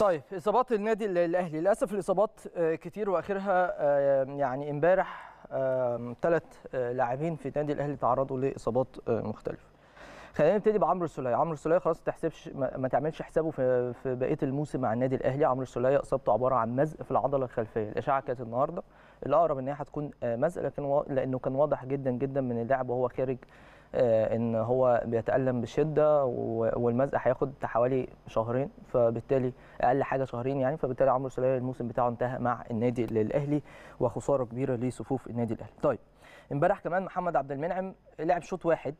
طيب اصابات النادي الاهلي للاسف الاصابات آه، كتير واخرها آه، يعني امبارح ثلاث آه، لاعبين في النادي الاهلي تعرضوا لاصابات مختلفه خلينا نبتدي بعمرو السليه عمرو السليه خلاص تحسبش ما تعملش حسابه في بقيه الموسم مع النادي الاهلي عمرو السليه اصابته عباره عن مزق في العضله الخلفيه الاشعه كانت النهارده الاقرب ان هي هتكون مزق لكن لانه كان واضح جدا جدا من اللعب وهو خارج آه، ان هو بيتالم بشده والمزق هياخد حوالي شهرين فبالتالي اقل حاجه شهرين يعني فبالتالي عمرو سوليه الموسم بتاعه انتهى مع النادي الاهلي وخساره كبيره لصفوف النادي الاهلي طيب امبارح كمان محمد عبد المنعم لعب شوط واحد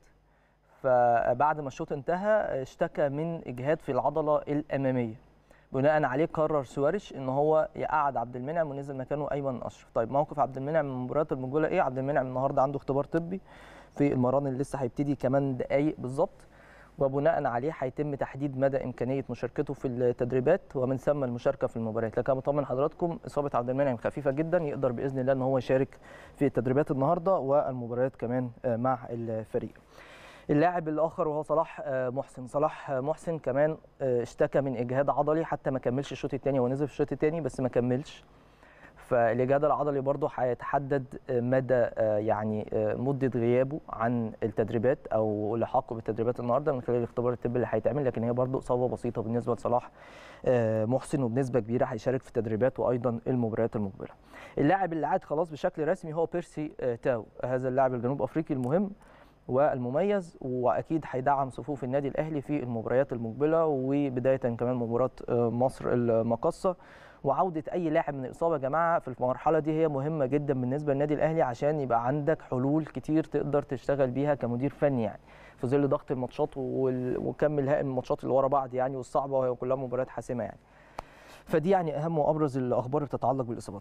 فبعد ما الشوط انتهى اشتكى من اجهاد في العضله الاماميه بناء عليه قرر سواريش ان هو يقعد عبد المنعم ونزل مكانه ايمن اشرف طيب موقف عبد المنعم من مباراه المنجوله ايه عبد المنعم النهارده عنده اختبار طبي في المران اللي لسه هيبتدي كمان دقائق بالظبط وبناء عليه هيتم تحديد مدى امكانيه مشاركته في التدريبات ومن ثم المشاركه في المباريات لكن بطمن حضراتكم اصابه عبد المنعم خفيفه جدا يقدر باذن الله ان هو يشارك في التدريبات النهارده والمباريات كمان آه، مع الفريق اللاعب الاخر وهو صلاح آه، محسن صلاح آه، محسن كمان آه، اشتكى من اجهاد عضلي حتى ما كملش الشوط الثاني هو نزل في الشوط الثاني بس ما كملش فالاجهاد العضلي برضه هيتحدد مدى يعني مده غيابه عن التدريبات او لحاقه بالتدريبات النهارده من خلال الاختبار الطبي اللي هيتعمل لكن هي برضه اصابه بسيطه بالنسبه لصلاح محسن وبنسبه كبيره هيشارك في التدريبات وايضا المباريات المقبله. اللاعب اللي عاد خلاص بشكل رسمي هو بيرسي تاو هذا اللاعب الجنوب افريقي المهم والمميز واكيد هيدعم صفوف النادي الاهلي في المباريات المقبله وبدايه كمان مباراه آه، مصر المقصه وعوده اي لاعب من الاصابه يا جماعه في المرحله دي هي مهمه جدا بالنسبه للنادي الاهلي عشان يبقى عندك حلول كتير تقدر تشتغل بيها كمدير فني يعني في ظل ضغط الماتشات وكم الهائم الماتشات اللي ورا بعض يعني والصعبه وهي كلها مباريات حاسمه يعني فدي يعني اهم وابرز الاخبار اللي بتتعلق بالاصابات